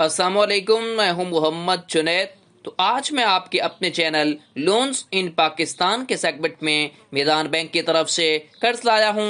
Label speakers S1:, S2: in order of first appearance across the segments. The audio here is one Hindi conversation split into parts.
S1: असलकुम मैं हूं मोहम्मद जुनेद तो आज मैं आपके अपने चैनल लोन्स इन पाकिस्तान के सेगमेंट में मैदान बैंक की तरफ से कर्ज लाया हूं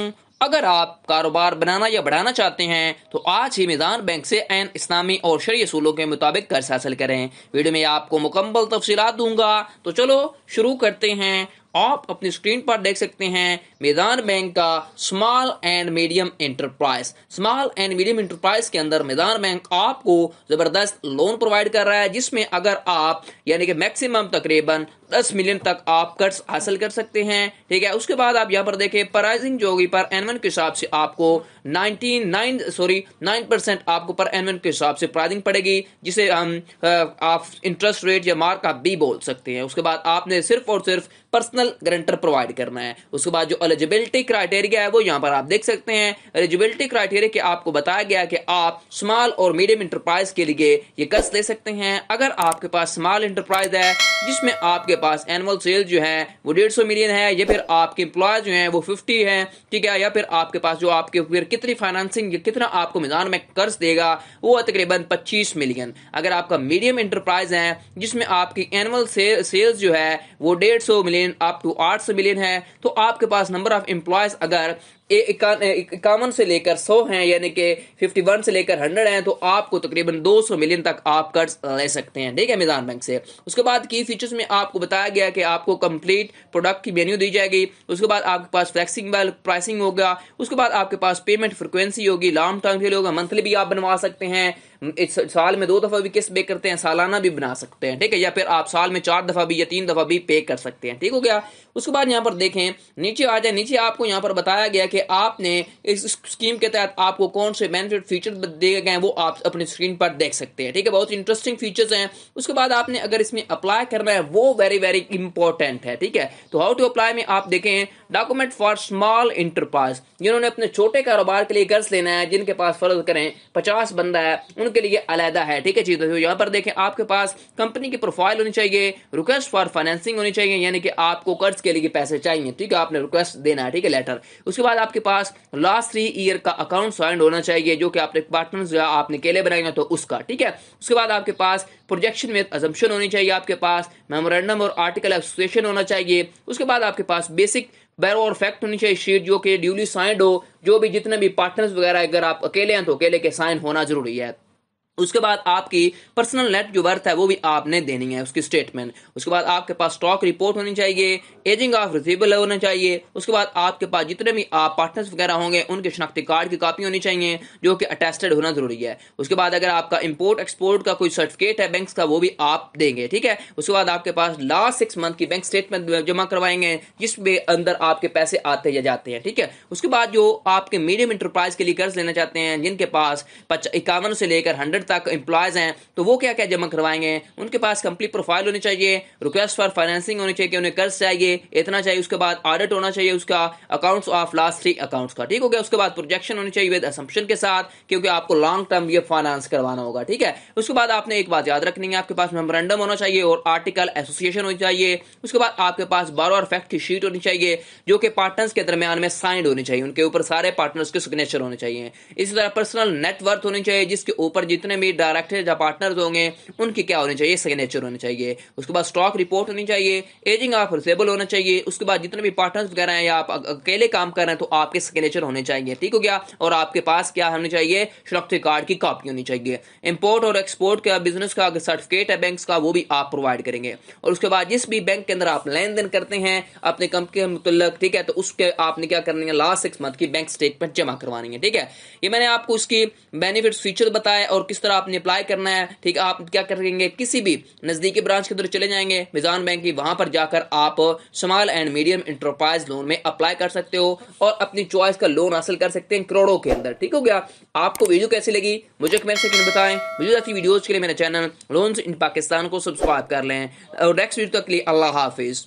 S1: अगर आप कारोबार बनाना या बढ़ाना चाहते हैं तो आज ही मैदान बैंक से एन इस्लामी और शरीय असूलों के मुताबिक कर्ज हासिल करें वीडियो में आपको मुकम्मल तफसीत दूंगा तो चलो शुरू करते हैं आप अपनी स्क्रीन पर देख सकते हैं मैदान बैंक का small and medium enterprise small and medium enterprise के अंदर मैदान बैंक आपको ज़बरदस्त लोन प्रोवाइड कर रहा है जिसमें अगर आप यानी कि मैक्सिमम तकरीबन 10 मिलियन तक आप कर्ज हासिल कर सकते हैं ठीक है उसके बाद आप यहाँ पर देखें प्राइसिंग जो होगी पर एनवन के हिसाब से आपको 99 सॉरी 9 परसेंट आपको पर एनवन के हिसाब से प्राइसिंग पड़ेगी जिसे हम आप इंटरेस्ट रेट या मार्क आप बी बोल सकते हैं उसके बाद आपने सिर्फ और सिर्फ पर्सनल पर्सनल ग्रंटर प्रोवाइड करना है उसके बाद जो एलिजिबिलिटी क्राइटेरिया है वो यहाँ पर आप देख सकते हैं एलिजिबिलिटी क्राइटेरिया के आपको बताया गया कि आप स्मॉल और मीडियम इंटरप्राइज के लिए ये कस ले सकते हैं अगर आपके पास स्मॉल इंटरप्राइज है जिसमें आपके पास एनुअल सेल जो है वो डेढ़ सौ मिलियन है या फिर आपके एम्प्लॉय जो है वो फिफ्टी है ठीक है या फिर आपके पास जो आपके फिर कितनी फाइनेंसिंग कितना आपको मैदान में कर्ज देगा वो तकरीबन पच्चीस मिलियन अगर आपका मीडियम इंटरप्राइज है जिसमें आपकी एनुअल सेल्स जो है वो डेढ़ सौ मिलियन आप टू आठ सौ मिलियन है तो आपके पास नंबर ऑफ एम्प्लॉयज अगर इक्यावन से लेकर सौ हैं यानी कि फिफ्टी वन से लेकर हंड्रेड हैं तो आपको तकरीबन दो सौ मिलियन तक आप कर्ज ले सकते हैं ठीक है मिजान बैंक से उसके बाद की फीचर्स में आपको बताया गया कि आपको कंप्लीट प्रोडक्ट की मेन्यू दी जाएगी उसके बाद आपके पास फ्लैक्सिंग प्राइसिंग होगा उसके बाद आपके पास पेमेंट फ्रिक्वेंसी होगी लॉन्ग टर्म के लिए होगा मंथली भी आप बनवा सकते हैं इस साल में दो दफ़ा भी किस्त पे करते हैं सालाना भी बना सकते हैं ठीक है या फिर आप साल में चार दफ़ा भी या तीन दफ़ा भी पे कर सकते हैं ठीक हो गया उसके बाद यहाँ पर देखें नीचे आ जाए नीचे आपको यहाँ पर बताया गया कि कि आपने इस स्कीम के तहत आपको कौन से बेनिफिट फीचर दिए गए हैं वो आप अपने स्क्रीन पर देख सकते हैं ठीक है बहुत इंटरेस्टिंग फीचर्स हैं उसके बाद आपने अगर इसमें अप्लाई करना है वो वेरी वेरी इंपॉर्टेंट है ठीक है तो हाउ टू अप्लाई में आप देखें डॉक्यूमेंट फॉर स्मॉल इंटरप्राइज जिन्होंने अपने छोटे कारोबार के लिए कर्ज लेना है जिनके पास फर्ज करें पचास बंदा है उनके लिए अलहदा है ठीक है चीज तो यहाँ पर देखें आपके पास कंपनी की प्रोफाइल होनी चाहिए रिक्वेस्ट फॉर फाइनेंसिंग होनी चाहिए यानी कि आपको कर्ज के लिए पैसे चाहिए ठीक है आपने रिक्वेस्ट देना है ठीक है लेटर उसके बाद आपके पास लास्ट थ्री ईयर का अकाउंट साइंड होना चाहिए जो कि आपने पार्टनर्स या आपने केले बनाए ना तो उसका ठीक है उसके बाद आपके पास प्रोजेक्शन में अजम्पन होनी चाहिए आपके पास मेमोरेंडम और आर्टिकल एसोसिएशन होना चाहिए उसके बाद आपके पास बेसिक बैरो और फैक्ट होनी चाहिए शीट जो कि ड्यूली साइंड हो जो भी जितने भी पार्टनर्स वगैरह अगर आप अकेले हैं तो अकेले के साइन होना जरूरी है उसके बाद आपकी पर्सनल नेट जो वर्थ है वो भी आपने देनी है उसकी स्टेटमेंट उसके बाद आपके पास स्टॉक रिपोर्ट होनी चाहिए एजिंग ऑफ रिसीवेबल होना चाहिए उसके बाद आपके पास जितने भी आप पार्टनर्स वगैरह होंगे उनके शनाख्ती कार्ड की कॉपी होनी चाहिए जो कि अटेस्टेड होना जरूरी है उसके बाद अगर आपका इम्पोर्ट एक्सपोर्ट का कोई सर्टिफिकेट है बैंक का वो भी आप देंगे ठीक है उसके बाद आपके पास लास्ट सिक्स मंथ की बैंक स्टेटमेंट जमा करवाएंगे जिसके अंदर आपके पैसे आते या जाते हैं ठीक है उसके बाद जो आपके मीडियम इंटरप्राइज के लिए कर्ज लेना चाहते हैं जिनके पास इक्यावन से लेकर हंड्रेड तक एम्प्लॉयज़ हैं तो वो क्या क्या जमा करवाएंगे उनके पास कंप्लीट प्रोफाइल होनी चाहिए रिक्वेस्ट फॉर फाइनेंसिंग होनी चाहिए कि उन्हें कर्ज चाहिए इतना चाहिए उसके बाद ऑडिट होना चाहिए उसका accounts of last three accounts का ठीक हो गया उसके बाद प्रोजेक्शन होनी चाहिए विद असम्पशन के साथ क्योंकि आपको लॉन्ग टर्म ये फाइनेंस करवाना होगा ठीक है उसके बाद आपने एक बात याद रखनी है आपके पास मेमोरेंडम होना चाहिए और आर्टिकल एसोसिएशन होनी चाहिए उसके बाद आपके पास बारो और फैक्ट की शीट होनी चाहिए जो कि पार्टनर्स के दरमियान में साइंड होनी चाहिए उनके ऊपर सारे पार्टनर्स के सिग्नेचर होने चाहिए इसी तरह पर्सनल नेटवर्थ होनी चाहिए जिसके ऊपर जितने जितने भी डायरेक्टर या पार्टनर होंगे उनकी क्या होनी चाहिए सिग्नेचर होनी चाहिए उसके बाद स्टॉक रिपोर्ट होनी चाहिए एजिंग ऑफ रिसेबल होना चाहिए उसके बाद जितने भी पार्टनर वगैरह हैं या आप अकेले काम कर रहे हैं तो आपके सिग्नेचर होने चाहिए ठीक हो गया और आपके पास क्या होनी चाहिए शनाख्ती कार्ड की कॉपी होनी चाहिए इम्पोर्ट और एक्सपोर्ट का बिजनेस का सर्टिफिकेट है बैंक का वो भी आप प्रोवाइड करेंगे और उसके बाद जिस भी बैंक के अंदर आप लेन देन करते हैं अपने कंपनी के मुतलक ठीक है तो उसके आपने क्या करनी है लास्ट सिक्स मंथ की बैंक स्टेटमेंट जमा करवानी है ठीक है ये मैंने आपको उसकी बेनिफिट फीचर बताया और किस किस तरह आपने अप्लाई करना है ठीक है आप क्या करेंगे किसी भी नज़दीकी ब्रांच के अंदर चले जाएंगे मिजान बैंक की वहां पर जाकर आप small and medium enterprise loan में अप्लाई कर सकते हो और अपनी चॉइस का लोन हासिल कर सकते हैं करोड़ों के अंदर ठीक हो गया आपको वीडियो कैसी लगी मुझे कमेंट सेक्शन में बताएं मुझे ऐसी वीडियोज़ के लिए मेरे चैनल लोन इन पाकिस्तान को सब्सक्राइब कर लें और नेक्स्ट वीडियो तक लिए अल्लाह हाफिज़